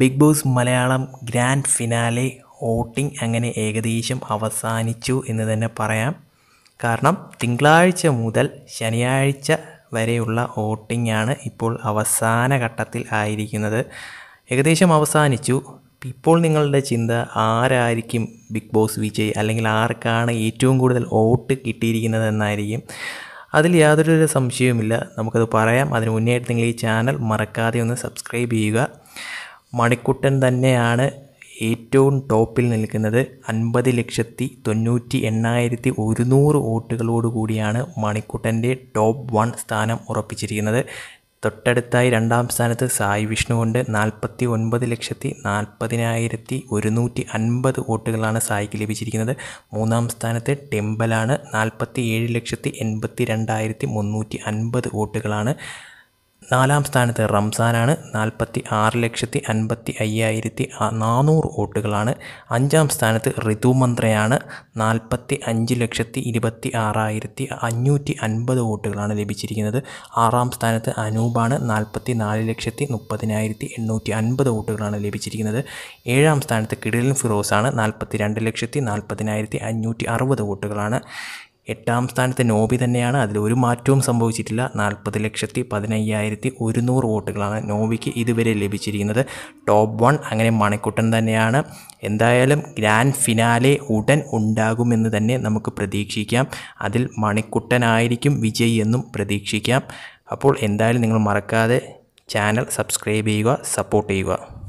big Boss Malayalam grand finale voting അങ്ങനെ ഏകദേശം അവസാനിച്ചു എന്ന് തന്നെ പറയാം കാരണം തിങ്കളാഴ്ച മുതൽ ശനിയാഴ്ച വരെയുള്ള വോട്ടിംഗാണ് ഇപ്പോൾ അവസാന ഘട്ടത്തിൽ ആയിരിക്കുന്നത് ഏകദേശം അവസാനിച്ചു ഇപ്പോൾ നിങ്ങളുടെ ചിന്ത ആരായിരിക്കും ബിഗ് ബോസ് വിജയ് അല്ലെങ്കിൽ ആർക്കാണ് ഏറ്റവും കൂടുതൽ വോട്ട് കിട്ടിയിരിക്കുന്നതെന്നായിരിക്കും അതിൽ യാതൊരു സംശയവുമില്ല നമുക്കത് പറയാം അതിന് മുന്നേയായിട്ട് നിങ്ങൾ ഈ ചാനൽ മറക്കാതെ ഒന്ന് സബ്സ്ക്രൈബ് ചെയ്യുക മണിക്കുട്ടൻ തന്നെയാണ് ഏറ്റവും ടോപ്പിൽ നിൽക്കുന്നത് അൻപത് ലക്ഷത്തി തൊണ്ണൂറ്റി എണ്ണായിരത്തി ഒരുന്നൂറ് വോട്ടുകളോടുകൂടിയാണ് മണിക്കുട്ടൻ്റെ ടോപ്പ് വൺ സ്ഥാനം ഉറപ്പിച്ചിരിക്കുന്നത് തൊട്ടടുത്തായി രണ്ടാം സ്ഥാനത്ത് സായി വിഷ്ണു കൊണ്ട് നാൽപ്പത്തി ഒൻപത് ലക്ഷത്തി നാൽപ്പതിനായിരത്തി ഒരുന്നൂറ്റി അൻപത് വോട്ടുകളാണ് സായിക്ക് ലഭിച്ചിരിക്കുന്നത് മൂന്നാം സ്ഥാനത്ത് ടെമ്പലാണ് നാൽപ്പത്തി ഏഴ് ലക്ഷത്തി എൺപത്തി രണ്ടായിരത്തി മുന്നൂറ്റി അൻപത് വോട്ടുകളാണ് നാലാം സ്ഥാനത്ത് റംസാനാണ് നാൽപ്പത്തി ആറ് ലക്ഷത്തി അൻപത്തി അയ്യായിരത്തി നാനൂറ് വോട്ടുകളാണ് അഞ്ചാം സ്ഥാനത്ത് ഋതു മന്ത്രയാണ് നാൽപ്പത്തി അഞ്ച് ലക്ഷത്തി ഇരുപത്തി ആറായിരത്തി അഞ്ഞൂറ്റി അൻപത് വോട്ടുകളാണ് ലഭിച്ചിരിക്കുന്നത് ആറാം സ്ഥാനത്ത് അനൂപാണ് നാൽപ്പത്തി നാല് ലക്ഷത്തി മുപ്പതിനായിരത്തി എണ്ണൂറ്റി അൻപത് വോട്ടുകളാണ് ലഭിച്ചിരിക്കുന്നത് ഏഴാം സ്ഥാനത്ത് കിടിലൻ ഫിറോസാണ് നാൽപ്പത്തി രണ്ട് ലക്ഷത്തി നാൽപ്പതിനായിരത്തി അഞ്ഞൂറ്റി അറുപത് വോട്ടുകളാണ് എട്ടാം സ്ഥാനത്തെ നോബി തന്നെയാണ് അതിൽ ഒരു മാറ്റവും സംഭവിച്ചിട്ടില്ല നാൽപ്പത് ലക്ഷത്തി പതിനയ്യായിരത്തി ഒരുന്നൂറ് വോട്ടുകളാണ് നോബിക്ക് ഇതുവരെ ലഭിച്ചിരിക്കുന്നത് ടോപ്പ് വൺ അങ്ങനെ മണിക്കുട്ടൻ തന്നെയാണ് എന്തായാലും ഗ്രാൻഡ് ഫിനാലെ ഉടൻ ഉണ്ടാകുമെന്ന് തന്നെ നമുക്ക് പ്രതീക്ഷിക്കാം അതിൽ മണിക്കുട്ടനായിരിക്കും വിജയി എന്നും പ്രതീക്ഷിക്കാം അപ്പോൾ എന്തായാലും നിങ്ങൾ മറക്കാതെ ചാനൽ സബ്സ്ക്രൈബ് ചെയ്യുക സപ്പോർട്ട് ചെയ്യുക